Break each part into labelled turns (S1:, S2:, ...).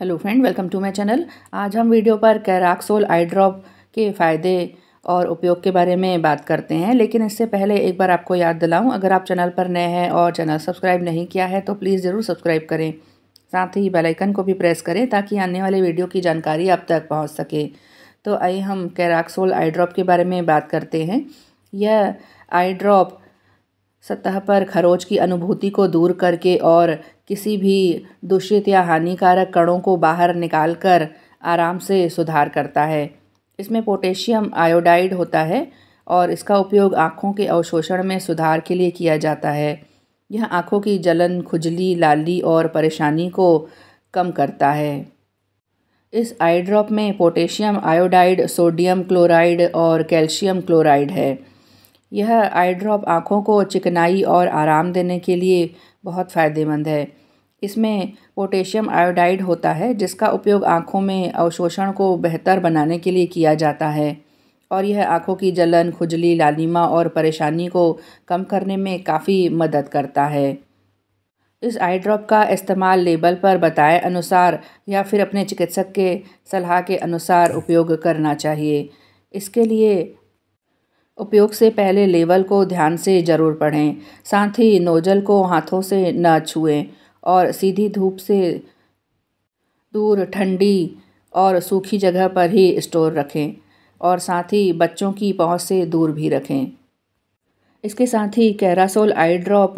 S1: hello friend welcome to my channel आज हम video पर कैराक्सोल आई ड्रॉप के फ़ायदे और उपयोग के बारे में बात करते हैं लेकिन इससे पहले एक बार आपको याद दिलाऊं अगर आप चैनल पर नए हैं और चैनल सब्सक्राइब नहीं किया है तो प्लीज़ ज़रूर सब्सक्राइब करें साथ ही बेलाइकन को भी प्रेस करें ताकि आने वाले वीडियो की जानकारी आप तक पहुँच सके तो आइए हम कैराक्सोल आई ड्रॉप के बारे में बात करते हैं यह आई ड्रॉप सतह पर खरोच की अनुभूति को दूर करके और किसी भी दूषित या हानिकारक कणों को बाहर निकाल कर आराम से सुधार करता है इसमें पोटेशियम आयोडाइड होता है और इसका उपयोग आँखों के अवशोषण में सुधार के लिए किया जाता है यह आँखों की जलन खुजली लाली और परेशानी को कम करता है इस आई ड्रॉप में पोटेशियम आयोडाइड सोडियम क्लोराइड और कैल्शियम क्लोराइड है यह आई ड्रॉप आँखों को चिकनाई और आराम देने के लिए बहुत फ़ायदेमंद है इसमें पोटेशियम आयोडाइड होता है जिसका उपयोग आँखों में अवशोषण को बेहतर बनाने के लिए किया जाता है और यह आँखों की जलन खुजली लालिमा और परेशानी को कम करने में काफ़ी मदद करता है इस आई ड्रॉप का इस्तेमाल लेबल पर बताए अनुसार या फिर अपने चिकित्सक के सलाह के अनुसार उपयोग करना चाहिए इसके लिए उपयोग से पहले लेवल को ध्यान से ज़रूर पढ़ें साथ ही नोजल को हाथों से न छुएं और सीधी धूप से दूर ठंडी और सूखी जगह पर ही स्टोर रखें और साथ ही बच्चों की पहुंच से दूर भी रखें इसके साथ ही कैरासोल आई ड्रॉप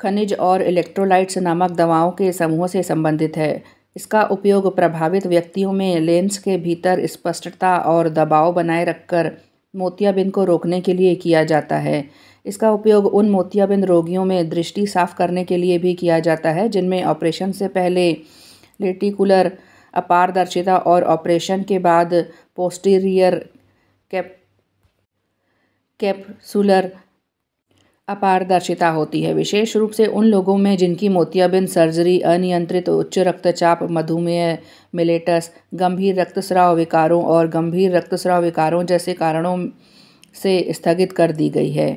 S1: खनिज और इलेक्ट्रोलाइट्स नामक दवाओं के समूह से संबंधित है इसका उपयोग प्रभावित व्यक्तियों में लेंस के भीतर स्पष्टता और दबाव बनाए रखकर मोतियाबिंद को रोकने के लिए किया जाता है इसका उपयोग उन मोतियाबिंद रोगियों में दृष्टि साफ करने के लिए भी किया जाता है जिनमें ऑपरेशन से पहले लेटिकुलर अपारदर्शिता और ऑपरेशन के बाद पोस्टीरियर कैप कैप्सुलर अपारदर्शिता होती है विशेष रूप से उन लोगों में जिनकी मोतियाबिंद सर्जरी अनियंत्रित उच्च रक्तचाप मधुमेह मिलेटस गंभीर रक्तस्राव विकारों और गंभीर रक्तस्राव विकारों जैसे कारणों से स्थगित कर दी गई है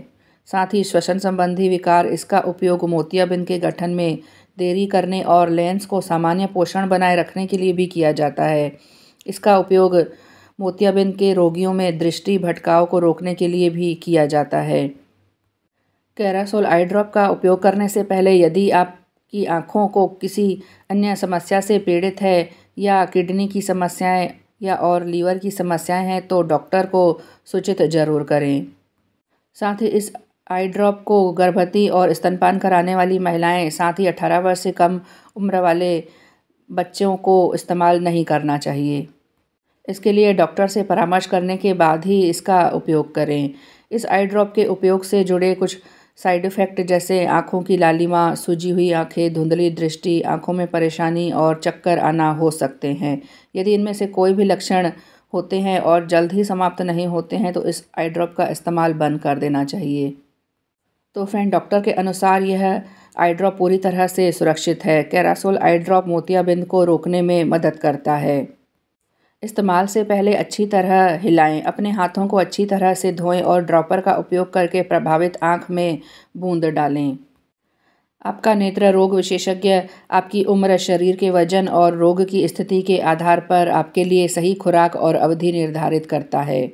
S1: साथ ही श्वसन संबंधी विकार इसका उपयोग मोतियाबिंद के गठन में देरी करने और लेंस को सामान्य पोषण बनाए रखने के लिए भी किया जाता है इसका उपयोग मोतियाबिंद के रोगियों में दृष्टि भटकाव को रोकने के लिए भी किया जाता है कैरासोल आई ड्रॉप का उपयोग करने से पहले यदि आपकी आँखों को किसी अन्य समस्या से पीड़ित है या किडनी की समस्याएं या और लीवर की समस्याएं हैं तो डॉक्टर को सूचित जरूर करें साथ ही इस आई ड्रॉप को गर्भवती और स्तनपान कराने वाली महिलाएं साथ ही अठारह वर्ष से कम उम्र वाले बच्चों को इस्तेमाल नहीं करना चाहिए इसके लिए डॉक्टर से परामर्श करने के बाद ही इसका उपयोग करें इस आई ड्रॉप के उपयोग से जुड़े कुछ साइड इफ़ेक्ट जैसे आँखों की लालिमा सूजी हुई आँखें धुंधली दृष्टि आँखों में परेशानी और चक्कर आना हो सकते हैं यदि इनमें से कोई भी लक्षण होते हैं और जल्द ही समाप्त नहीं होते हैं तो इस आई ड्रॉप का इस्तेमाल बंद कर देना चाहिए तो फ्रेंड डॉक्टर के अनुसार यह आई ड्रॉप पूरी तरह से सुरक्षित है कैरासोल आई ड्रॉप मोतियाबिंद को रोकने में मदद करता है इस्तेमाल से पहले अच्छी तरह हिलाएं अपने हाथों को अच्छी तरह से धोएं और ड्रॉपर का उपयोग करके प्रभावित आंख में बूंद डालें आपका नेत्र रोग विशेषज्ञ आपकी उम्र शरीर के वजन और रोग की स्थिति के आधार पर आपके लिए सही खुराक और अवधि निर्धारित करता है